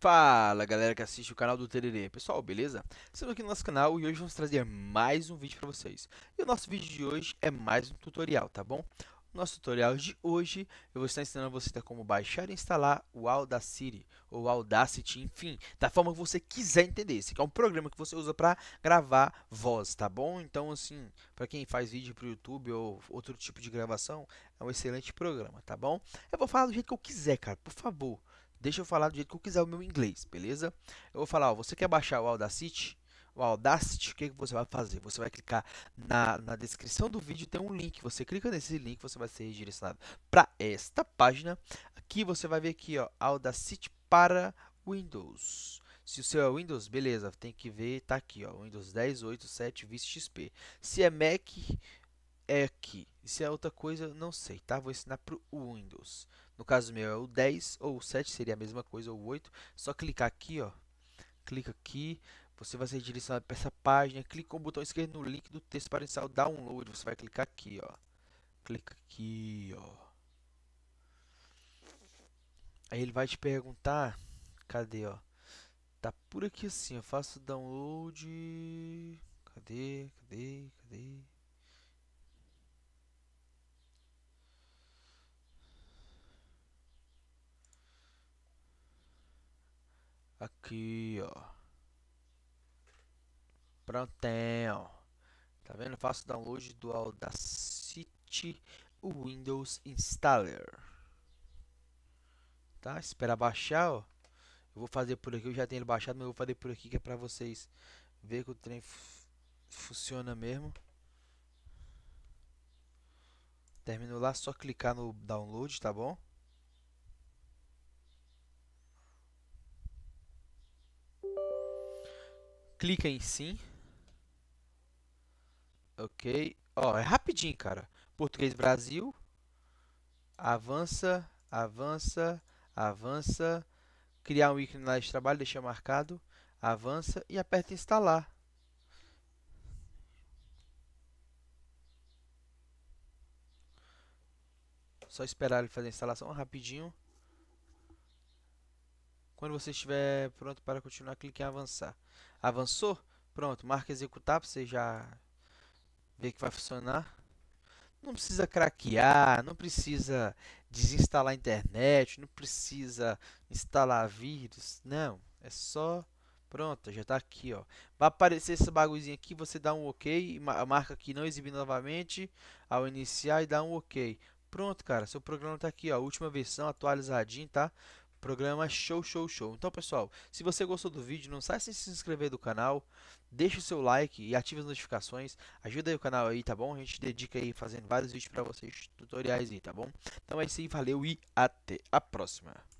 Fala galera que assiste o canal do Tererê, pessoal, beleza? Estamos aqui no nosso canal e hoje vamos trazer mais um vídeo para vocês. E o nosso vídeo de hoje é mais um tutorial, tá bom? No nosso tutorial de hoje eu vou estar ensinando você como baixar e instalar o Audacity, ou Audacity, enfim, da forma que você quiser entender. Esse é um programa que você usa para gravar voz, tá bom? Então assim, para quem faz vídeo para o YouTube ou outro tipo de gravação, é um excelente programa, tá bom? Eu vou falar do jeito que eu quiser, cara, por favor Deixa eu falar do jeito que eu quiser o meu inglês, beleza? Eu vou falar, ó, você quer baixar o Audacity? O Audacity, o que, que você vai fazer? Você vai clicar na, na descrição do vídeo, tem um link. Você clica nesse link, você vai ser redirecionado para esta página. Aqui você vai ver aqui, ó, Audacity para Windows. Se o seu é Windows, beleza, tem que ver, tá aqui, ó, Windows 10, 8, 7, 20 XP. Se é Mac, é aqui. se é outra coisa, não sei, tá? Vou ensinar para o Windows. No caso meu é o 10 ou o 7, seria a mesma coisa, ou o 8. Só clicar aqui, ó. Clica aqui, você vai ser direcionado para essa página. Clica com o botão esquerdo no link do texto para iniciar o download. Você vai clicar aqui, ó. Clica aqui, ó. Aí ele vai te perguntar, cadê, ó? Tá por aqui assim, eu faço download. Cadê? Cadê? Cadê? Aqui, ó. prontão Tá vendo? Faço download do Audacity Windows Installer. Tá? Espera baixar, ó. Eu vou fazer por aqui, eu já tenho ele baixado, mas eu vou fazer por aqui que é pra vocês ver que o trem funciona mesmo. Terminou lá, só clicar no download, tá bom? clica em sim. Ok. Ó, é rapidinho, cara. Português Brasil. Avança, avança, avança. Criar um ícone na área de trabalho, deixa marcado. Avança e aperta instalar. Só esperar ele fazer a instalação rapidinho. Quando você estiver pronto para continuar, clique em avançar. Avançou? Pronto, marca executar para você já ver que vai funcionar. Não precisa craquear, não precisa desinstalar a internet, não precisa instalar vírus, não. É só Pronto, já está aqui, ó. Vai aparecer esse bagulhozinho aqui, você dá um OK, marca aqui não exibir novamente ao iniciar e dá um OK. Pronto, cara, seu programa está aqui, ó, última versão atualizadinho, tá? Programa show, show, show. Então, pessoal, se você gostou do vídeo, não sai sem se inscrever do canal, deixa o seu like e ative as notificações. Ajuda aí o canal aí, tá bom? A gente dedica aí fazendo vários vídeos para vocês, tutoriais aí, tá bom? Então é isso aí, valeu e até a próxima.